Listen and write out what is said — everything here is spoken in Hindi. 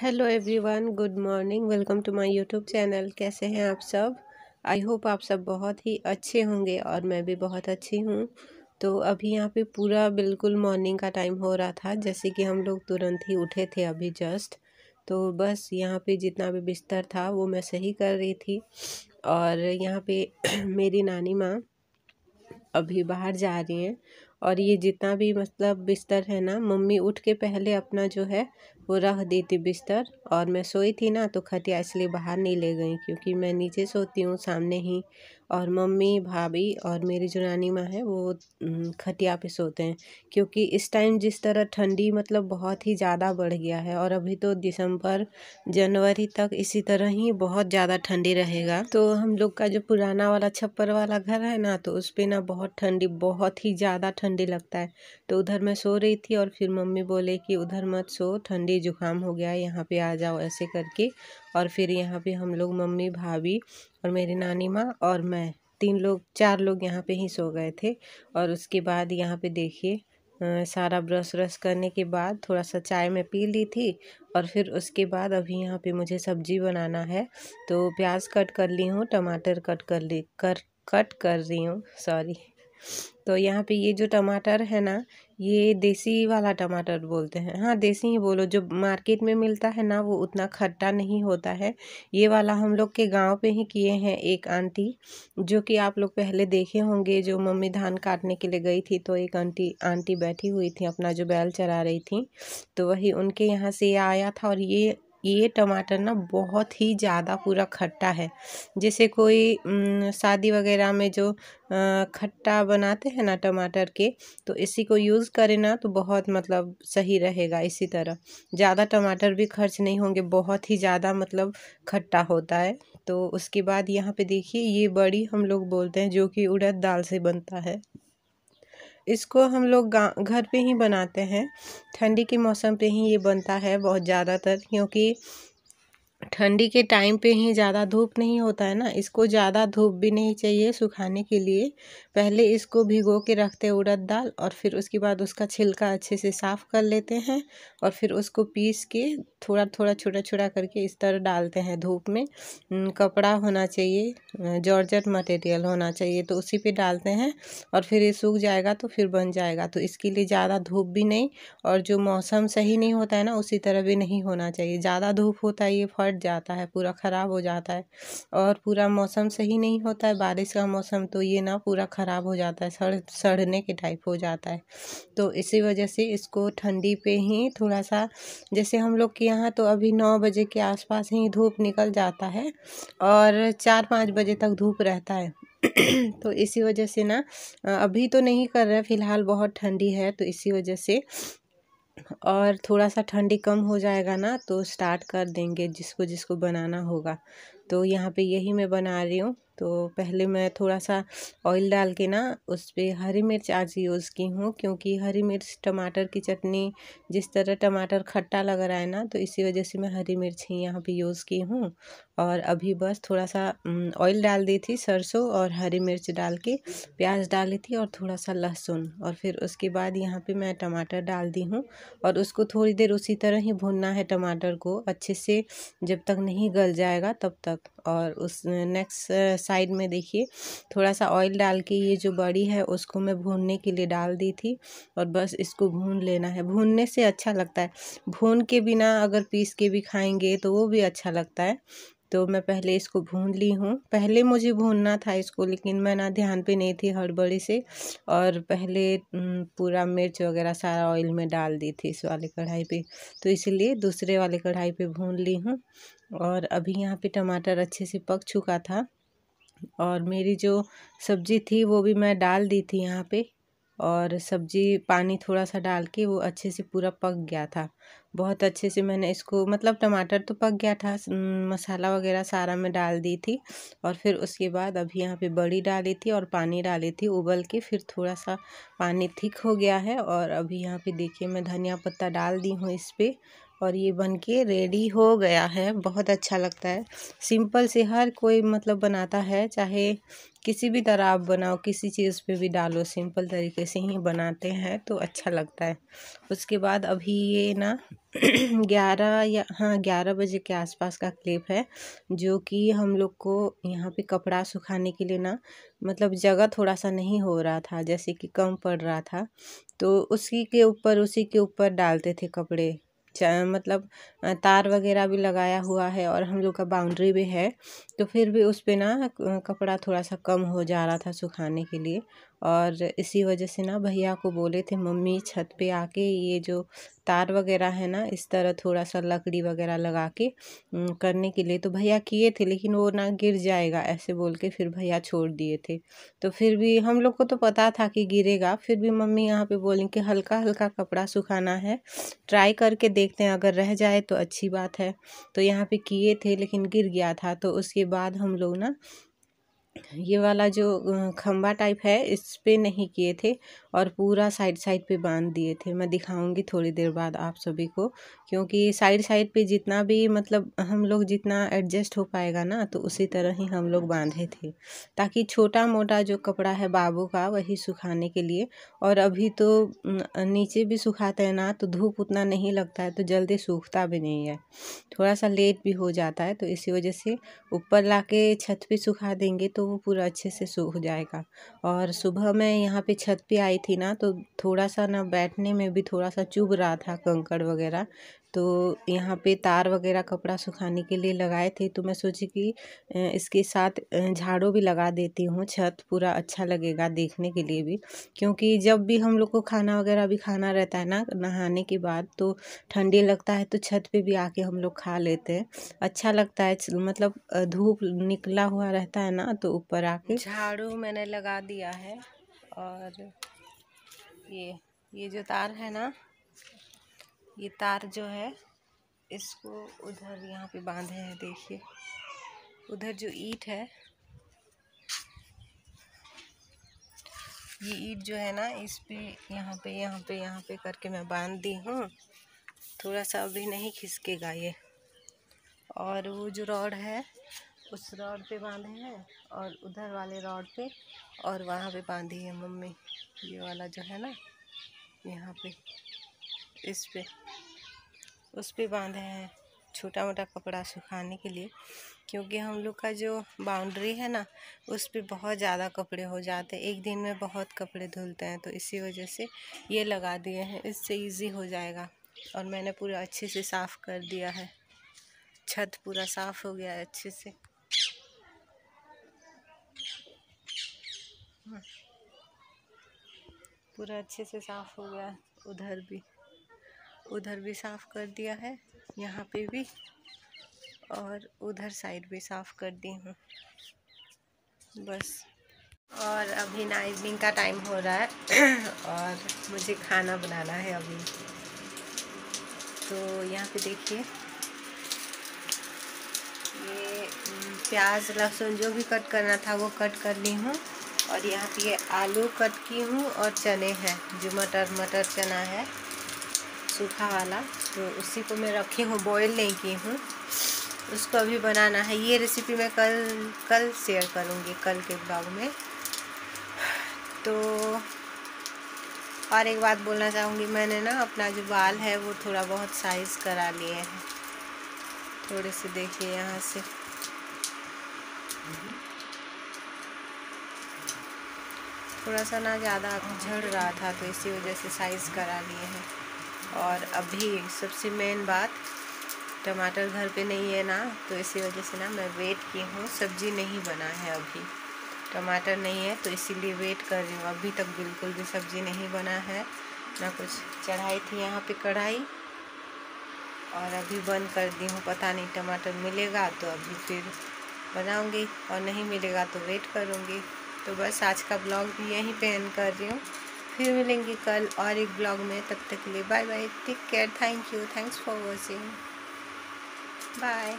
hello everyone good morning welcome to my YouTube channel कैसे हैं आप सब आई होप आप सब बहुत ही अच्छे होंगे और मैं भी बहुत अच्छी हूँ तो अभी यहाँ पे पूरा बिल्कुल मॉर्निंग का टाइम हो रहा था जैसे कि हम लोग तुरंत ही उठे थे अभी जस्ट तो बस यहाँ पे जितना भी बिस्तर था वो मैं सही कर रही थी और यहाँ पे मेरी नानी माँ अभी बाहर जा रही हैं और ये जितना भी मतलब बिस्तर है ना मम्मी उठ के पहले अपना जो है वो रख दी थी बिस्तर और मैं सोई थी ना तो खटिया इसलिए बाहर नहीं ले गई क्योंकि मैं नीचे सोती हूँ सामने ही और मम्मी भाभी और मेरी जो रानी माँ है वो खटिया पे सोते हैं क्योंकि इस टाइम जिस तरह ठंडी मतलब बहुत ही ज़्यादा बढ़ गया है और अभी तो दिसंबर जनवरी तक इसी तरह ही बहुत ज़्यादा ठंडी रहेगा तो हम लोग का जो पुराना वाला छप्पर वाला घर है ना तो उस पर ना बहुत ठंडी बहुत ही ज़्यादा ठंडी लगता है तो उधर मैं सो रही थी और फिर मम्मी बोले कि उधर मत सो ठंडी सर्दी ज़ुकाम हो गया है यहाँ पे आ जाओ ऐसे करके और फिर यहाँ पे हम लोग मम्मी भाभी और मेरी नानी माँ और मैं तीन लोग चार लोग यहाँ पे ही सो गए थे और उसके बाद यहाँ पे देखिए सारा ब्रश व्रश करने के बाद थोड़ा सा चाय मैं पी ली थी और फिर उसके बाद अभी यहाँ पे मुझे सब्जी बनाना है तो प्याज कट कर ली हूँ टमाटर कट कर ली कर कट कर रही हूँ सॉरी तो यहाँ पे ये जो टमाटर है ना ये देसी वाला टमाटर बोलते हैं हाँ देसी ही बोलो जो मार्केट में मिलता है ना वो उतना खट्टा नहीं होता है ये वाला हम लोग के गांव पे ही किए हैं एक आंटी जो कि आप लोग पहले देखे होंगे जो मम्मी धान काटने के लिए गई थी तो एक आंटी आंटी बैठी हुई थी अपना जो बैल चरा रही थी तो वही उनके यहाँ से आया था और ये ये टमाटर ना बहुत ही ज़्यादा पूरा खट्टा है जैसे कोई शादी वगैरह में जो खट्टा बनाते हैं ना टमाटर के तो इसी को यूज़ करें ना तो बहुत मतलब सही रहेगा इसी तरह ज़्यादा टमाटर भी खर्च नहीं होंगे बहुत ही ज़्यादा मतलब खट्टा होता है तो उसके बाद यहाँ पे देखिए ये बड़ी हम लोग बोलते हैं जो कि उड़द दाल से बनता है इसको हम लोग गाँव घर पे ही बनाते हैं ठंडी के मौसम पे ही ये बनता है बहुत ज़्यादातर क्योंकि ठंडी के टाइम पे ही ज़्यादा धूप नहीं होता है ना इसको ज़्यादा धूप भी नहीं चाहिए सुखाने के लिए पहले इसको भिगो के रखते उड़द दाल और फिर उसके बाद उसका छिलका अच्छे से साफ़ कर लेते हैं और फिर उसको पीस के थोड़ा थोड़ा छोटा छोटा करके इस तरह डालते हैं धूप में कपड़ा होना चाहिए जॉर्जट मटेरियल होना चाहिए तो उसी पर डालते हैं और फिर ये सूख जाएगा तो फिर बन जाएगा तो इसके लिए ज़्यादा धूप भी नहीं और जो मौसम सही नहीं होता है ना उसी तरह भी नहीं होना चाहिए ज़्यादा धूप होता है ये फट फट जाता है पूरा ख़राब हो जाता है और पूरा मौसम सही नहीं होता है बारिश का मौसम तो ये ना पूरा ख़राब हो जाता है सड़ सड़ने के टाइप हो जाता है तो इसी वजह से इसको ठंडी पे ही थोड़ा सा जैसे हम लोग के यहाँ तो अभी नौ बजे के आसपास ही धूप निकल जाता है और चार पाँच बजे तक धूप रहता है तो इसी वजह से ना अभी तो नहीं कर रहा फिलहाल बहुत ठंडी है तो इसी वजह से और थोड़ा सा ठंडी कम हो जाएगा ना तो स्टार्ट कर देंगे जिसको जिसको बनाना होगा तो यहाँ पे यही मैं बना रही हूँ तो पहले मैं थोड़ा सा ऑयल डाल के ना उस पर हरी मिर्च आज यूज़ की हूँ क्योंकि हरी मिर्च टमाटर की चटनी जिस तरह टमाटर खट्टा लग रहा है ना तो इसी वजह से मैं हरी मिर्च ही यहाँ पे यूज़ की हूँ और अभी बस थोड़ा सा ऑयल डाल दी थी सरसों और हरी मिर्च डाल के प्याज डाली थी और थोड़ा सा लहसुन और फिर उसके बाद यहाँ पे मैं टमाटर डाल दी हूँ और उसको थोड़ी देर उसी तरह ही भुनना है टमाटर को अच्छे से जब तक नहीं गल जाएगा तब तक तक और उस नेक्स्ट साइड में देखिए थोड़ा सा ऑयल डाल के ये जो बड़ी है उसको मैं भूनने के लिए डाल दी थी और बस इसको भून लेना है भूनने से अच्छा लगता है भून के बिना अगर पीस के भी खाएंगे तो वो भी अच्छा लगता है तो मैं पहले इसको भून ली हूँ पहले मुझे भूनना था इसको लेकिन मैं ना ध्यान पे नहीं थी हड़बड़ी से और पहले पूरा मिर्च वगैरह सारा ऑयल में डाल दी थी इस वाले कढ़ाई पे तो इसलिए दूसरे वाले कढ़ाई पे भून ली हूँ और अभी यहाँ पे टमाटर अच्छे से पक चुका था और मेरी जो सब्ज़ी थी वो भी मैं डाल दी थी यहाँ पर और सब्ज़ी पानी थोड़ा सा डाल के वो अच्छे से पूरा पक गया था बहुत अच्छे से मैंने इसको मतलब टमाटर तो पक गया था मसाला वगैरह सारा मैं डाल दी थी और फिर उसके बाद अभी यहाँ पे बड़ी डाली थी और पानी डाली थी उबल के फिर थोड़ा सा पानी थिक हो गया है और अभी यहाँ पे देखिए मैं धनिया पत्ता डाल दी हूँ इस पर और ये बन के रेडी हो गया है बहुत अच्छा लगता है सिंपल से हर कोई मतलब बनाता है चाहे किसी भी तरह आप बनाओ किसी चीज़ पे भी डालो सिंपल तरीके से ही बनाते हैं तो अच्छा लगता है उसके बाद अभी ये ना ग्यारह या हाँ ग्यारह बजे के आसपास का क्लिप है जो कि हम लोग को यहाँ पे कपड़ा सुखाने के लिए ना मतलब जगह थोड़ा सा नहीं हो रहा था जैसे कि कम पड़ रहा था तो उसी के ऊपर उसी के ऊपर डालते थे कपड़े मतलब तार वगैरह भी लगाया हुआ है और हम लोग का बाउंड्री भी है तो फिर भी उस पर ना कपड़ा थोड़ा सा कम हो जा रहा था सुखाने के लिए और इसी वजह से ना भैया को बोले थे मम्मी छत पे आके ये जो तार वगैरह है ना इस तरह थोड़ा सा लकड़ी वगैरह लगा के करने के लिए तो भैया किए थे लेकिन वो ना गिर जाएगा ऐसे बोल के फिर भैया छोड़ दिए थे तो फिर भी हम लोग को तो पता था कि गिरेगा फिर भी मम्मी यहाँ पे बोलें कि हल्का हल्का कपड़ा सुखाना है ट्राई करके देखते हैं अगर रह जाए तो अच्छी बात है तो यहाँ पे किए थे लेकिन गिर गया था तो उसके बाद हम लोग ना ये वाला जो खम्बा टाइप है इस पर नहीं किए थे और पूरा साइड साइड पे बांध दिए थे मैं दिखाऊंगी थोड़ी देर बाद आप सभी को क्योंकि साइड साइड पे जितना भी मतलब हम लोग जितना एडजस्ट हो पाएगा ना तो उसी तरह ही हम लोग बांधे थे ताकि छोटा मोटा जो कपड़ा है बाबू का वही सुखाने के लिए और अभी तो नीचे भी सुखाते हैं ना तो धूप उतना नहीं लगता है तो जल्दी सूखता भी नहीं है थोड़ा सा लेट भी हो जाता है तो इसी वजह से ऊपर ला के छत पर सुखा देंगे तो तो वो पूरा अच्छे से सूख जाएगा और सुबह मैं यहाँ पे छत पे आई थी ना तो थोड़ा सा ना बैठने में भी थोड़ा सा चुभ रहा था कंकड़ वगैरह तो यहाँ पे तार वगैरह कपड़ा सुखाने के लिए लगाए थे तो मैं सोची कि इसके साथ झाड़ू भी लगा देती हूँ छत पूरा अच्छा लगेगा देखने के लिए भी क्योंकि जब भी हम लोग को खाना वगैरह भी खाना रहता है ना नहाने के बाद तो ठंडी लगता है तो छत पे भी आके हम लोग खा लेते हैं अच्छा लगता है मतलब धूप निकला हुआ रहता है ना तो ऊपर आके झाड़ू मैंने लगा दिया है और ये ये जो तार है ना ये तार जो है इसको उधर यहाँ पे बांधे हैं देखिए उधर जो ईट है ये ईट जो है ना इस पर यहाँ पे यहाँ पे यहाँ पे करके मैं बांध दी हूँ थोड़ा सा अभी नहीं खिसकेगा ये और वो जो रॉड है उस रॉड पे बांधे हैं और उधर वाले रॉड पे और वहाँ पे बांधी है मम्मी ये वाला जो है ना यहाँ पे इस पर उस पर बांधे हैं छोटा मोटा कपड़ा सुखाने के लिए क्योंकि हम लोग का जो बाउंड्री है ना उस पर बहुत ज़्यादा कपड़े हो जाते हैं एक दिन में बहुत कपड़े धुलते हैं तो इसी वजह से ये लगा दिए हैं इससे इजी हो जाएगा और मैंने पूरा अच्छे से साफ़ कर दिया है छत पूरा साफ़ हो गया है अच्छे से पूरा अच्छे से साफ़ हो गया उधर भी उधर भी साफ़ कर दिया है यहाँ पे भी और उधर साइड भी साफ़ कर दी हूँ बस और अभी ना इवनिंग का टाइम हो रहा है और मुझे खाना बनाना है अभी तो यहाँ पे देखिए ये प्याज लहसुन जो भी कट करना था वो कट कर ली हूँ और यहाँ पे ये आलू कट की हूँ और चने हैं जो मटर मटर चना है सूखा वाला तो उसी को मैं रखी हूँ बॉईल नहीं की हूँ उसको अभी बनाना है ये रेसिपी मैं कल कल शेयर करूँगी कल के ब्लॉग में तो और एक बात बोलना चाहूँगी मैंने ना अपना जो बाल है वो थोड़ा बहुत साइज़ करा लिए हैं थोड़े से देखिए यहाँ से थोड़ा सा ना ज़्यादा झड़ रहा था तो इसी वजह से साइज़ करा लिए हैं और अभी सबसे मेन बात टमाटर घर पे नहीं है ना तो इसी वजह से ना मैं वेट की हूँ सब्ज़ी नहीं बना है अभी टमाटर नहीं है तो इसीलिए वेट कर रही हूँ अभी तक बिल्कुल भी सब्ज़ी नहीं बना है ना कुछ चढ़ाई थी यहाँ पे कढ़ाई और अभी बंद कर दी हूँ पता नहीं टमाटर मिलेगा तो अभी फिर बनाऊँगी और नहीं मिलेगा तो वेट करूँगी तो बस आज का ब्लॉग भी यहीं पे एंड कर रही हूँ फिर मिलेंगे कल और एक ब्लॉग में तब तक के लिए bye bye take care thank you thanks for watching bye